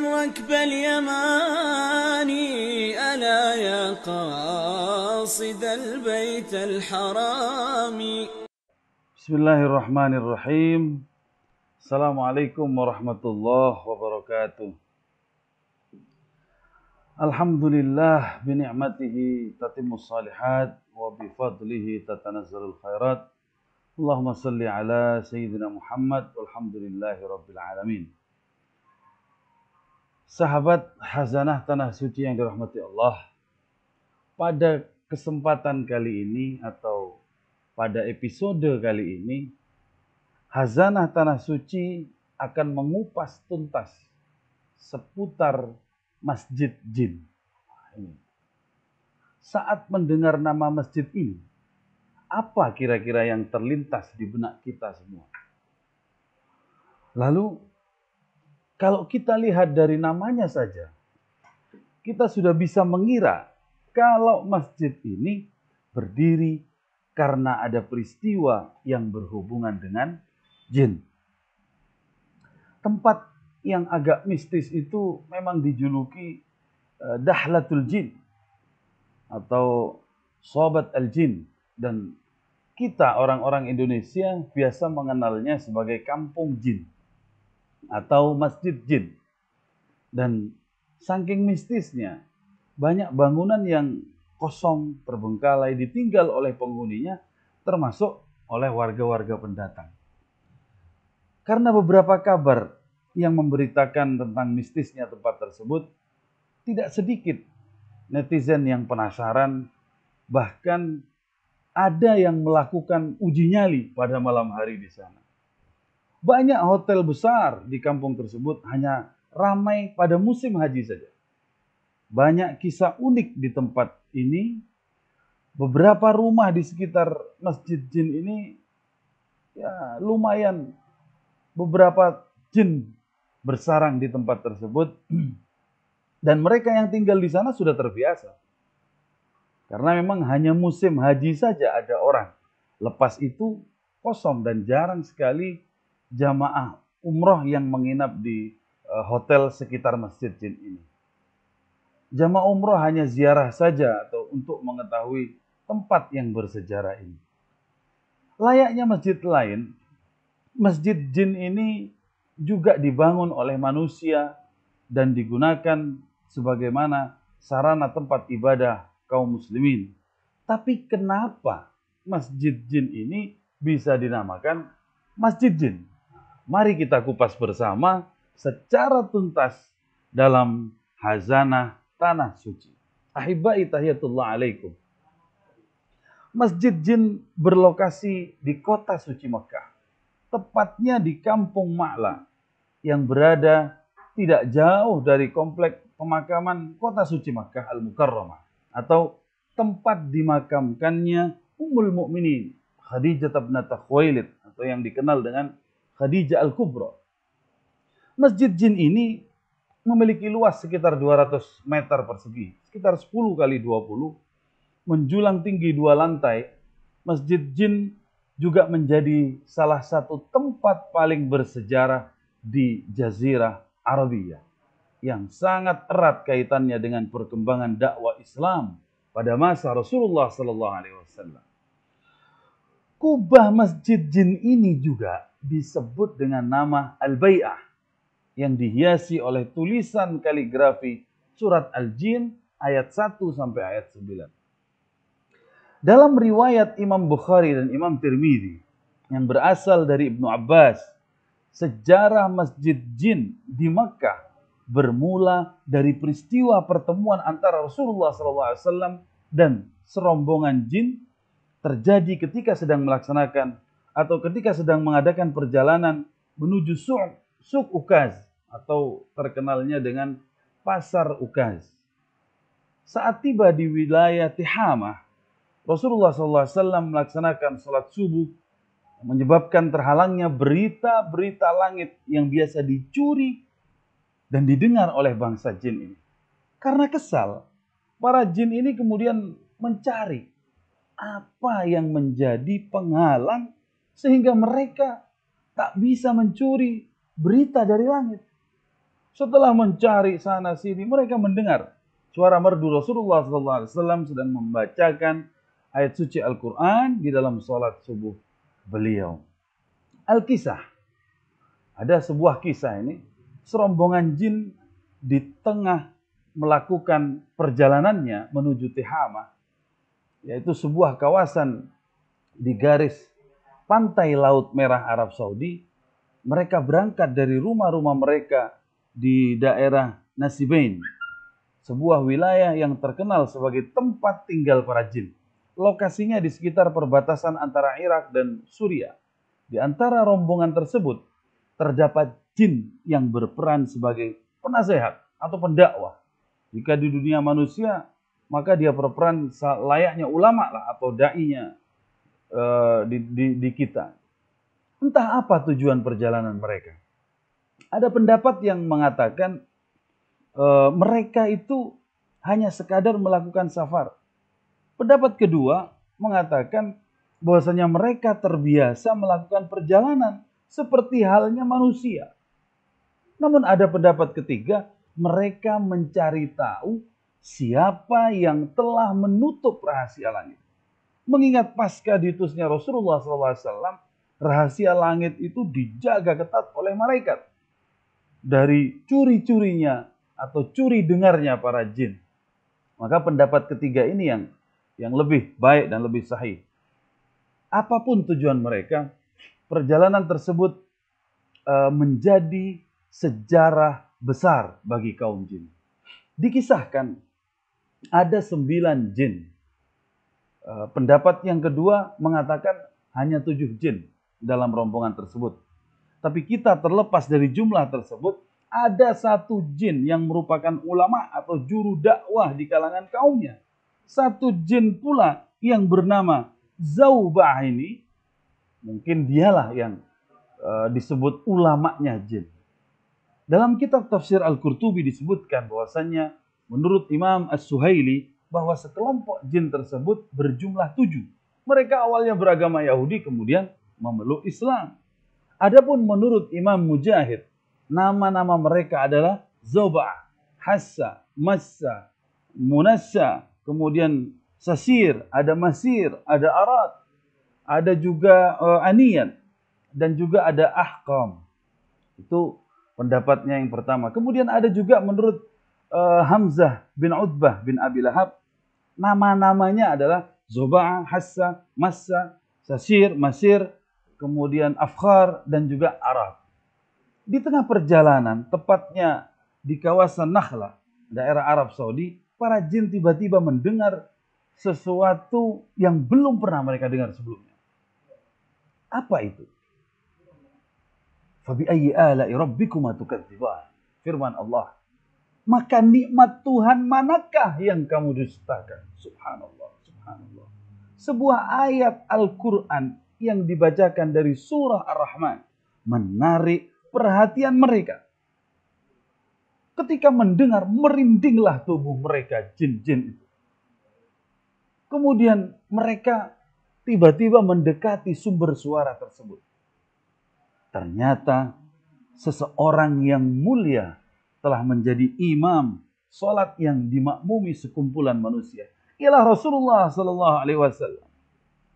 الركب اليماني ألا يا قاصد البيت الحرام بسم الله الرحمن الرحيم السلام عليكم ورحمة الله وبركاته الحمد لله بنعمته تتم الصالحات وبفضله تتنزل الخيرات اللهم صل على سيدنا محمد والحمد لله رب العالمين Sahabat Hazanah Tanah Suci yang dirahmati Allah, pada kesempatan kali ini atau pada episode kali ini, Hazanah Tanah Suci akan mengupas tuntas seputar Masjid Jin. Saat mendengar nama masjid ini, apa kira-kira yang terlintas di benak kita semua? Lalu kalau kita lihat dari namanya saja, kita sudah bisa mengira kalau masjid ini berdiri karena ada peristiwa yang berhubungan dengan jin. Tempat yang agak mistis itu memang dijuluki eh, Dahlatul Jin atau Sobat Al-Jin dan kita orang-orang Indonesia biasa mengenalnya sebagai Kampung Jin atau masjid jin. Dan saking mistisnya, banyak bangunan yang kosong, terbengkalai, ditinggal oleh penghuninya, termasuk oleh warga-warga pendatang. Karena beberapa kabar yang memberitakan tentang mistisnya tempat tersebut, tidak sedikit netizen yang penasaran, bahkan ada yang melakukan uji nyali pada malam hari di sana. Banyak hotel besar di kampung tersebut hanya ramai pada musim haji saja. Banyak kisah unik di tempat ini. Beberapa rumah di sekitar Masjid Jin ini ya lumayan beberapa jin bersarang di tempat tersebut dan mereka yang tinggal di sana sudah terbiasa. Karena memang hanya musim haji saja ada orang. Lepas itu kosong dan jarang sekali jamaah umroh yang menginap di eh, hotel sekitar Masjid Jin ini. Jamaah umroh hanya ziarah saja atau untuk mengetahui tempat yang bersejarah ini. Layaknya masjid lain, Masjid Jin ini juga dibangun oleh manusia dan digunakan sebagaimana sarana tempat ibadah kaum muslimin. Tapi kenapa Masjid Jin ini bisa dinamakan Masjid Jin? Mari kita kupas bersama secara tuntas dalam hazanah tanah suci. Ahibai tahiyatullah alaikum. Masjid Jin berlokasi di kota suci Mekah. Tepatnya di kampung Ma'la yang berada tidak jauh dari komplek pemakaman kota suci Mekah Al-Mukarramah atau tempat dimakamkannya Ummul Mukminin Khadijah binti Khuwailid atau yang dikenal dengan Khadijah al Kubro, Masjid Jin ini memiliki luas sekitar 200 meter persegi, sekitar 10 kali 20, menjulang tinggi dua lantai. Masjid Jin juga menjadi salah satu tempat paling bersejarah di Jazirah Arabia yang sangat erat kaitannya dengan perkembangan dakwah Islam pada masa Rasulullah Sallallahu Alaihi Wasallam. Kubah Masjid Jin ini juga disebut dengan nama Al-Bai'ah yang dihiasi oleh tulisan kaligrafi surat Al-Jin ayat 1 sampai ayat 9. Dalam riwayat Imam Bukhari dan Imam Tirmidzi yang berasal dari Ibnu Abbas, sejarah Masjid Jin di Makkah bermula dari peristiwa pertemuan antara Rasulullah SAW dan serombongan jin terjadi ketika sedang melaksanakan atau ketika sedang mengadakan perjalanan menuju suk, suk ukaz atau terkenalnya dengan pasar ukaz. Saat tiba di wilayah Tihama, Rasulullah SAW melaksanakan sholat subuh menyebabkan terhalangnya berita-berita langit yang biasa dicuri dan didengar oleh bangsa jin ini. Karena kesal, para jin ini kemudian mencari apa yang menjadi penghalang sehingga mereka tak bisa mencuri berita dari langit. Setelah mencari sana sini, mereka mendengar suara merdu Rasulullah SAW sedang membacakan ayat suci Al-Quran di dalam solat subuh beliau. Al-Kisah. Ada sebuah kisah ini, serombongan jin di tengah melakukan perjalanannya menuju Tihamah, yaitu sebuah kawasan di garis pantai Laut Merah Arab Saudi, mereka berangkat dari rumah-rumah mereka di daerah Nasibain, sebuah wilayah yang terkenal sebagai tempat tinggal para jin. Lokasinya di sekitar perbatasan antara Irak dan Suriah. Di antara rombongan tersebut terdapat jin yang berperan sebagai penasehat atau pendakwah. Jika di dunia manusia maka dia berperan layaknya ulama lah atau dai-nya uh, di, di, di kita. Entah apa tujuan perjalanan mereka. Ada pendapat yang mengatakan uh, mereka itu hanya sekadar melakukan safar. Pendapat kedua mengatakan bahwasanya mereka terbiasa melakukan perjalanan seperti halnya manusia. Namun ada pendapat ketiga, mereka mencari tahu siapa yang telah menutup rahasia langit. Mengingat pasca diutusnya Rasulullah SAW, rahasia langit itu dijaga ketat oleh malaikat. Dari curi-curinya atau curi dengarnya para jin. Maka pendapat ketiga ini yang yang lebih baik dan lebih sahih. Apapun tujuan mereka, perjalanan tersebut eh, menjadi sejarah besar bagi kaum jin. Dikisahkan ada sembilan jin. E, pendapat yang kedua mengatakan hanya tujuh jin dalam rombongan tersebut. Tapi kita terlepas dari jumlah tersebut, ada satu jin yang merupakan ulama atau juru dakwah di kalangan kaumnya. Satu jin pula yang bernama Zaubah ini, mungkin dialah yang e, disebut ulamanya jin. Dalam kitab tafsir Al-Qurtubi disebutkan bahwasanya Menurut Imam As-Suhaili, bahwa sekelompok jin tersebut berjumlah tujuh. Mereka awalnya beragama Yahudi, kemudian memeluk Islam. Adapun menurut Imam Mujahid, nama-nama mereka adalah Zoba'ah, Hassa, Massa, Munassa, kemudian Sasir, ada Masir, ada Arad, ada juga uh, eh, Anian, dan juga ada Ahkam. Itu pendapatnya yang pertama. Kemudian ada juga menurut uh, Hamzah bin Utbah bin Abi Lahab, nama-namanya adalah Zubaa, Hassa, Massa, Sasir, Masir, kemudian Afkhar, dan juga Arab. Di tengah perjalanan, tepatnya di kawasan Nakhla, daerah Arab Saudi, para jin tiba-tiba mendengar sesuatu yang belum pernah mereka dengar sebelumnya. Apa itu? Fabi ayyi Firman Allah maka nikmat Tuhan manakah yang kamu dustakan? Subhanallah, subhanallah. Sebuah ayat Al-Quran yang dibacakan dari surah Ar-Rahman menarik perhatian mereka. Ketika mendengar, merindinglah tubuh mereka jin-jin itu. Kemudian mereka tiba-tiba mendekati sumber suara tersebut. Ternyata seseorang yang mulia telah menjadi imam solat yang dimakmumi sekumpulan manusia ialah Rasulullah sallallahu alaihi wasallam.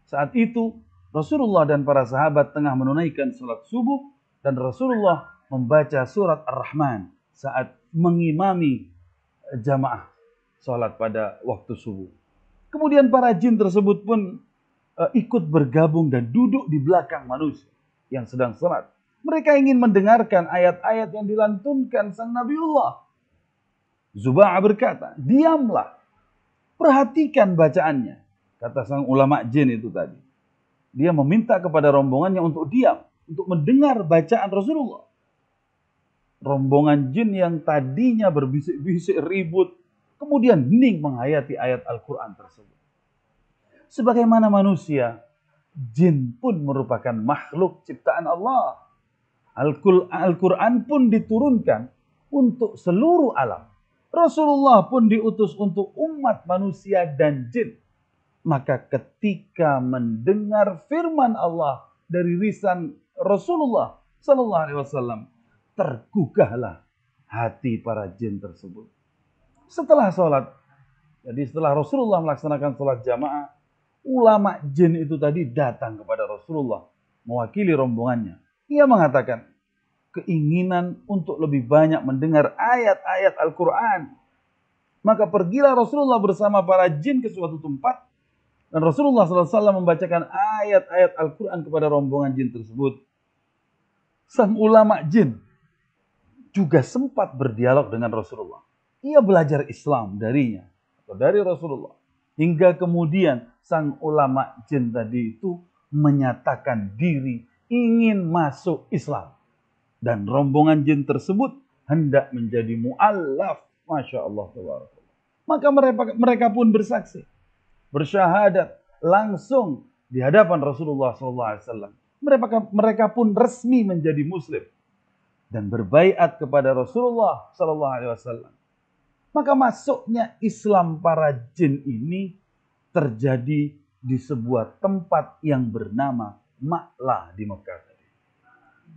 Saat itu Rasulullah dan para sahabat tengah menunaikan solat subuh dan Rasulullah membaca surat Ar-Rahman saat mengimami eh, jamaah solat pada waktu subuh. Kemudian para jin tersebut pun eh, ikut bergabung dan duduk di belakang manusia yang sedang salat. Mereka ingin mendengarkan ayat-ayat yang dilantunkan sang Nabiullah. Zubah berkata, diamlah. Perhatikan bacaannya. Kata sang ulama jin itu tadi. Dia meminta kepada rombongannya untuk diam. Untuk mendengar bacaan Rasulullah. Rombongan jin yang tadinya berbisik-bisik ribut. Kemudian hening menghayati ayat Al-Quran tersebut. Sebagaimana manusia, jin pun merupakan makhluk ciptaan Allah Al-Quran pun diturunkan untuk seluruh alam. Rasulullah pun diutus untuk umat manusia dan jin. Maka ketika mendengar firman Allah dari lisan Rasulullah Sallallahu Alaihi Wasallam, tergugahlah hati para jin tersebut. Setelah sholat, jadi setelah Rasulullah melaksanakan sholat jamaah, ulama jin itu tadi datang kepada Rasulullah mewakili rombongannya ia mengatakan, keinginan untuk lebih banyak mendengar ayat-ayat Al-Quran. Maka pergilah Rasulullah bersama para jin ke suatu tempat. Dan Rasulullah SAW membacakan ayat-ayat Al-Quran kepada rombongan jin tersebut. Sang ulama jin juga sempat berdialog dengan Rasulullah. Ia belajar Islam darinya atau dari Rasulullah. Hingga kemudian sang ulama jin tadi itu menyatakan diri ingin masuk Islam. Dan rombongan jin tersebut hendak menjadi mu'allaf. Masya Allah. Maka mereka, pun bersaksi. Bersyahadat langsung di hadapan Rasulullah SAW. Mereka, mereka pun resmi menjadi muslim. Dan berbaiat kepada Rasulullah SAW. Maka masuknya Islam para jin ini terjadi di sebuah tempat yang bernama maklah di Mekah tadi.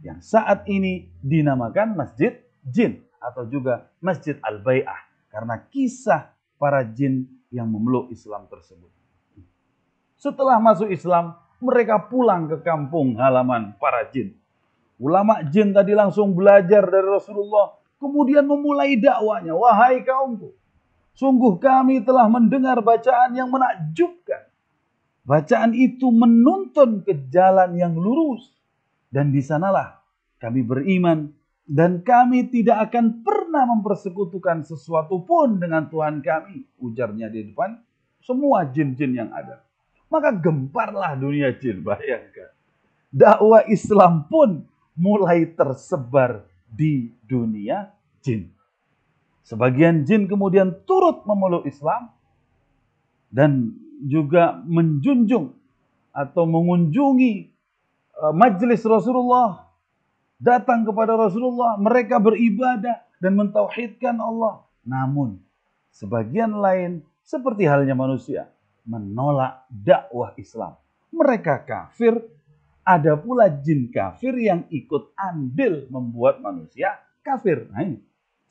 Yang saat ini dinamakan Masjid Jin atau juga Masjid Al-Bai'ah karena kisah para jin yang memeluk Islam tersebut. Setelah masuk Islam, mereka pulang ke kampung halaman para jin. Ulama jin tadi langsung belajar dari Rasulullah, kemudian memulai dakwanya, "Wahai kaumku, sungguh kami telah mendengar bacaan yang menakjubkan Bacaan itu menuntun ke jalan yang lurus. Dan di sanalah kami beriman dan kami tidak akan pernah mempersekutukan sesuatu pun dengan Tuhan kami. Ujarnya di depan semua jin-jin yang ada. Maka gemparlah dunia jin, bayangkan. Dakwah Islam pun mulai tersebar di dunia jin. Sebagian jin kemudian turut memeluk Islam dan juga menjunjung atau mengunjungi e, majelis Rasulullah, datang kepada Rasulullah, mereka beribadah dan mentauhidkan Allah. Namun, sebagian lain seperti halnya manusia menolak dakwah Islam. Mereka kafir, ada pula jin kafir yang ikut andil membuat manusia kafir. Nah ini,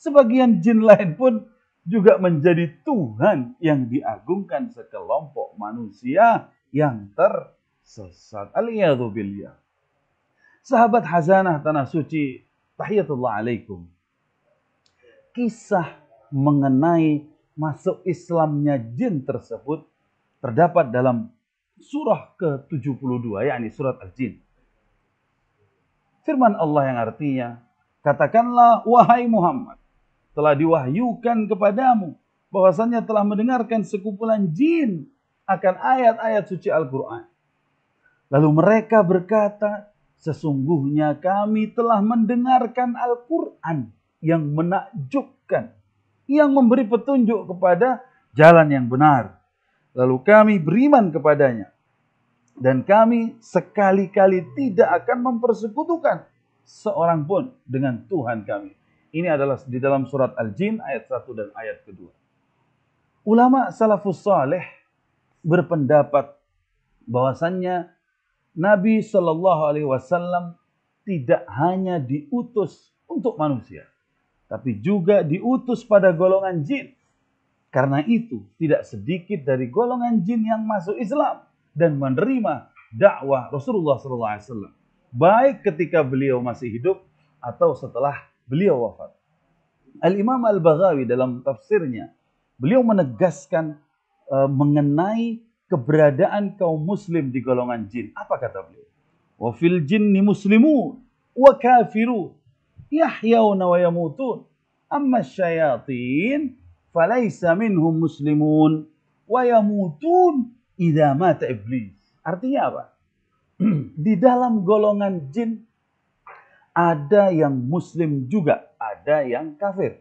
sebagian jin lain pun juga menjadi Tuhan yang diagungkan sekelompok manusia yang tersesat. Aliyahubillah. Sahabat Hazanah Tanah Suci, tahiyatullah alaikum. Kisah mengenai masuk Islamnya jin tersebut terdapat dalam surah ke-72, yakni surat Al-Jin. Firman Allah yang artinya, katakanlah, wahai Muhammad, telah diwahyukan kepadamu bahwasanya telah mendengarkan sekumpulan jin akan ayat-ayat suci Al-Qur'an. Lalu mereka berkata, sesungguhnya kami telah mendengarkan Al-Qur'an yang menakjubkan, yang memberi petunjuk kepada jalan yang benar. Lalu kami beriman kepadanya dan kami sekali-kali tidak akan mempersekutukan seorang pun dengan Tuhan kami. Ini adalah di dalam surat Al-Jin ayat 1 dan ayat kedua. Ulama salafus saleh berpendapat bahwasannya Nabi Shallallahu alaihi wasallam tidak hanya diutus untuk manusia, tapi juga diutus pada golongan jin. Karena itu, tidak sedikit dari golongan jin yang masuk Islam dan menerima dakwah Rasulullah SAW, baik ketika beliau masih hidup atau setelah beliau wafat. Al-Imam Al-Baghawi dalam tafsirnya, beliau menegaskan uh, mengenai keberadaan kaum muslim di golongan jin. Apa kata beliau? Wa fil jinni muslimun wa kafirun yahyauna wa yamutun amma syayatin falaysa minhum muslimun wa yamutun idha mata iblis. Artinya apa? di dalam golongan jin ada yang muslim juga, ada yang kafir.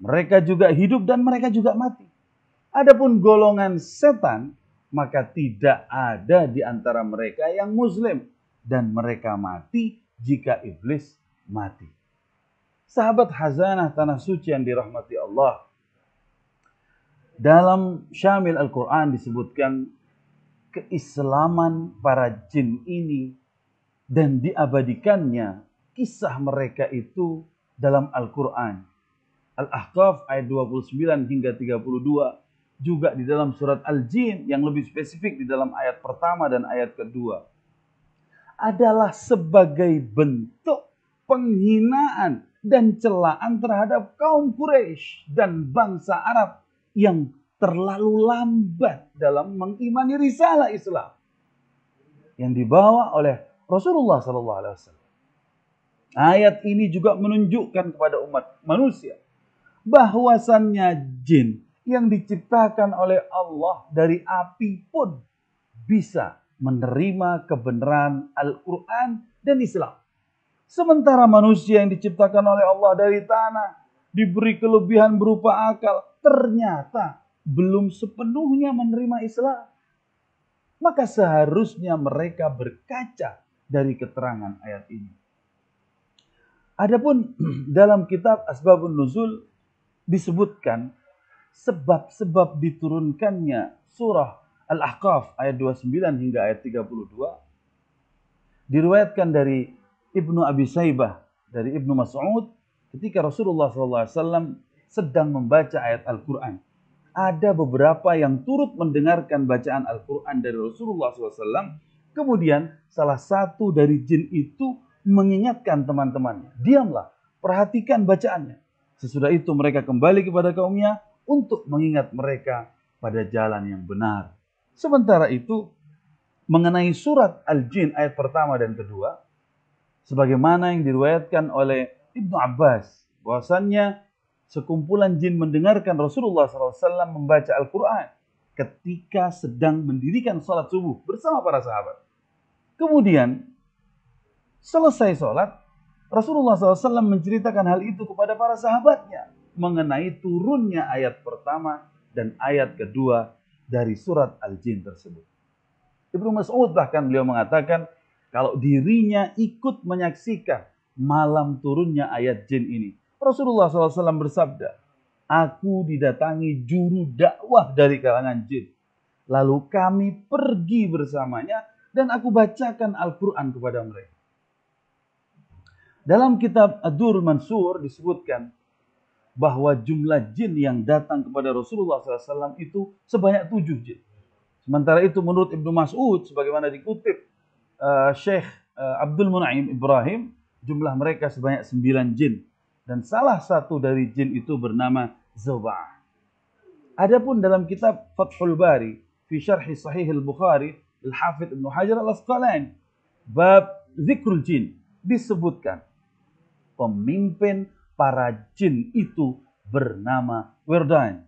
Mereka juga hidup dan mereka juga mati. Adapun golongan setan, maka tidak ada di antara mereka yang muslim dan mereka mati jika iblis mati. Sahabat Hazanah Tanah Suci yang dirahmati Allah. Dalam Syamil Al-Quran disebutkan keislaman para jin ini dan diabadikannya kisah mereka itu dalam Al-Quran. Al-Ahqaf ayat 29 hingga 32. Juga di dalam surat Al-Jin yang lebih spesifik di dalam ayat pertama dan ayat kedua. Adalah sebagai bentuk penghinaan dan celaan terhadap kaum Quraisy dan bangsa Arab yang terlalu lambat dalam mengimani risalah Islam yang dibawa oleh Rasulullah Sallallahu Alaihi Wasallam. Ayat ini juga menunjukkan kepada umat manusia bahwasannya jin yang diciptakan oleh Allah dari api pun bisa menerima kebenaran Al-Quran dan Islam. Sementara manusia yang diciptakan oleh Allah dari tanah diberi kelebihan berupa akal, ternyata belum sepenuhnya menerima Islam. Maka seharusnya mereka berkaca dari keterangan ayat ini. Adapun dalam kitab Asbabun Nuzul disebutkan sebab-sebab diturunkannya surah Al-Ahqaf ayat 29 hingga ayat 32 diriwayatkan dari Ibnu Abi Saibah dari Ibnu Mas'ud ketika Rasulullah SAW sedang membaca ayat Al-Quran. Ada beberapa yang turut mendengarkan bacaan Al-Quran dari Rasulullah SAW. Kemudian salah satu dari jin itu mengingatkan teman-temannya. Diamlah, perhatikan bacaannya. Sesudah itu mereka kembali kepada kaumnya untuk mengingat mereka pada jalan yang benar. Sementara itu, mengenai surat Al-Jin ayat pertama dan kedua, sebagaimana yang diriwayatkan oleh Ibnu Abbas, bahwasannya sekumpulan jin mendengarkan Rasulullah SAW membaca Al-Quran ketika sedang mendirikan sholat subuh bersama para sahabat. Kemudian Selesai sholat, Rasulullah SAW menceritakan hal itu kepada para sahabatnya mengenai turunnya ayat pertama dan ayat kedua dari surat Al-Jin tersebut. Ibnu Mas'ud bahkan beliau mengatakan kalau dirinya ikut menyaksikan malam turunnya ayat jin ini. Rasulullah SAW bersabda, Aku didatangi juru dakwah dari kalangan jin. Lalu kami pergi bersamanya dan aku bacakan Al-Quran kepada mereka. Dalam kitab Adur Mansur disebutkan bahwa jumlah jin yang datang kepada Rasulullah SAW itu sebanyak tujuh jin. Sementara itu menurut Ibnu Mas'ud sebagaimana dikutip uh, Syekh uh, Abdul Munaim Ibrahim jumlah mereka sebanyak sembilan jin dan salah satu dari jin itu bernama Zuba'ah. Adapun dalam kitab Fathul Bari fi syarh sahih Al-Bukhari Al-Hafidh Ibnu Hajar Al-Asqalani bab zikrul jin disebutkan pemimpin para jin itu bernama Werdain.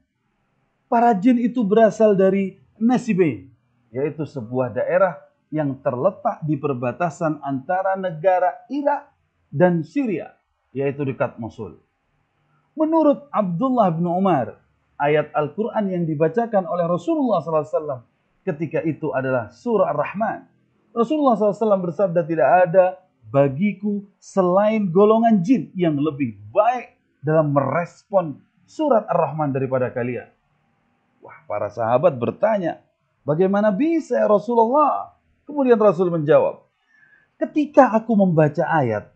Para jin itu berasal dari Nesibe, yaitu sebuah daerah yang terletak di perbatasan antara negara Irak dan Syria, yaitu dekat Mosul. Menurut Abdullah bin Umar, ayat Al-Quran yang dibacakan oleh Rasulullah SAW ketika itu adalah surah Ar-Rahman. Rasulullah SAW bersabda tidak ada bagiku selain golongan jin yang lebih baik dalam merespon surat Ar-Rahman daripada kalian. Wah, para sahabat bertanya, bagaimana bisa ya Rasulullah? Kemudian Rasul menjawab, ketika aku membaca ayat,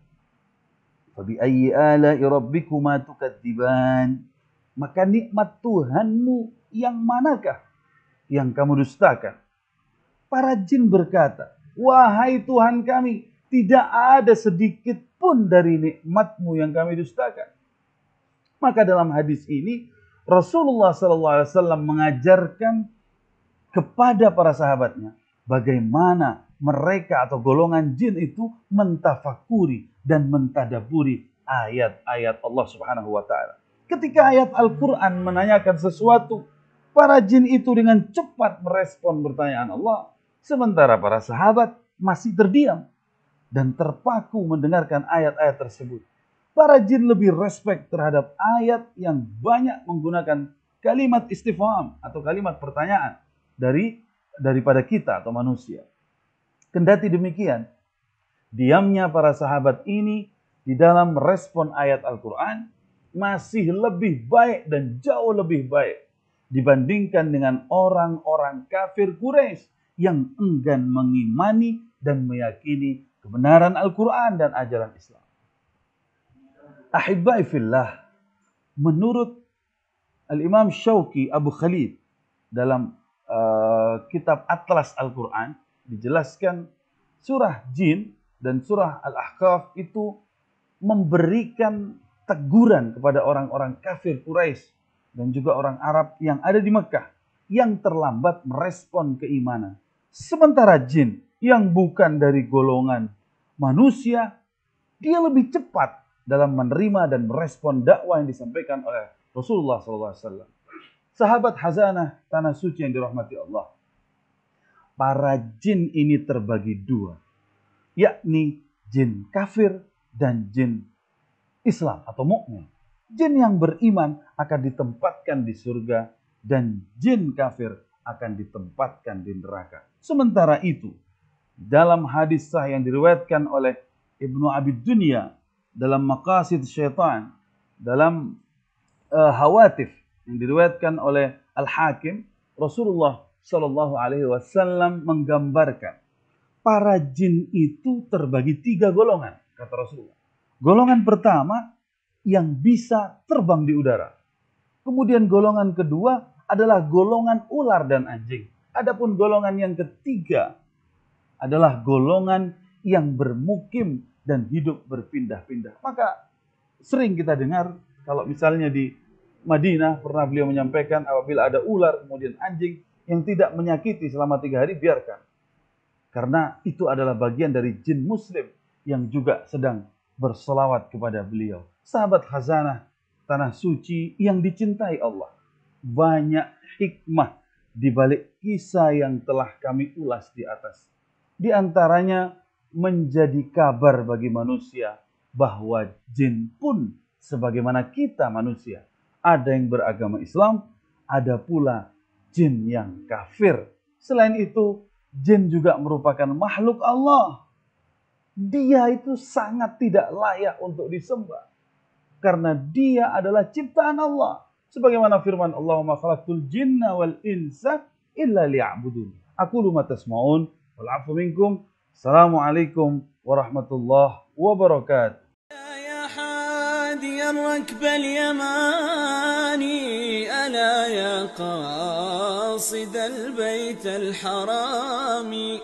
Fabi ayyi ala'i rabbikuma tukadziban. Maka nikmat Tuhanmu yang manakah yang kamu dustakan? Para jin berkata, Wahai Tuhan kami, tidak ada sedikit pun dari nikmatmu yang kami dustakan. Maka dalam hadis ini Rasulullah SAW mengajarkan kepada para sahabatnya bagaimana mereka atau golongan jin itu mentafakuri dan mentadaburi ayat-ayat Allah Subhanahu wa taala. Ketika ayat Al-Qur'an menanyakan sesuatu, para jin itu dengan cepat merespon pertanyaan Allah, sementara para sahabat masih terdiam dan terpaku mendengarkan ayat-ayat tersebut. Para jin lebih respek terhadap ayat yang banyak menggunakan kalimat istifham atau kalimat pertanyaan dari daripada kita atau manusia. Kendati demikian, diamnya para sahabat ini di dalam respon ayat Al-Quran masih lebih baik dan jauh lebih baik dibandingkan dengan orang-orang kafir Quraisy yang enggan mengimani dan meyakini kebenaran Al-Quran dan ajaran Islam. Ahibbai fillah, menurut Al-Imam Syauqi Abu Khalid dalam uh, kitab Atlas Al-Quran dijelaskan surah jin dan surah Al-Ahqaf itu memberikan teguran kepada orang-orang kafir Quraisy dan juga orang Arab yang ada di Mekah yang terlambat merespon keimanan. Sementara jin yang bukan dari golongan manusia, dia lebih cepat dalam menerima dan merespon dakwah yang disampaikan oleh Rasulullah SAW. Sahabat Hazanah, tanah suci yang dirahmati Allah. Para jin ini terbagi dua, yakni jin kafir dan jin Islam atau mukmin. Jin yang beriman akan ditempatkan di surga dan jin kafir akan ditempatkan di neraka. Sementara itu, dalam hadis sah yang diriwayatkan oleh Ibnu Abi Dunya dalam Maqasid Syaitan dalam uh, Hawatif yang diriwayatkan oleh Al-Hakim Rasulullah Shallallahu alaihi wasallam menggambarkan para jin itu terbagi tiga golongan kata Rasulullah. Golongan pertama yang bisa terbang di udara. Kemudian golongan kedua adalah golongan ular dan anjing. Adapun golongan yang ketiga adalah golongan yang bermukim dan hidup berpindah-pindah. Maka sering kita dengar kalau misalnya di Madinah pernah beliau menyampaikan apabila ada ular kemudian anjing yang tidak menyakiti selama tiga hari biarkan. Karena itu adalah bagian dari jin muslim yang juga sedang berselawat kepada beliau. Sahabat Hazanah, tanah suci yang dicintai Allah. Banyak hikmah di balik kisah yang telah kami ulas di atas. Di antaranya menjadi kabar bagi manusia bahwa jin pun sebagaimana kita manusia. Ada yang beragama Islam, ada pula jin yang kafir. Selain itu, jin juga merupakan makhluk Allah. Dia itu sangat tidak layak untuk disembah. Karena dia adalah ciptaan Allah. Sebagaimana firman Allah, "Ma khalaqtul jinna wal insa illa liya'budun." Aku tasma'un والعفو منكم السلام عليكم ورحمة الله وبركاته يا حادي الركب اليماني ألا يا قاصد البيت الحرام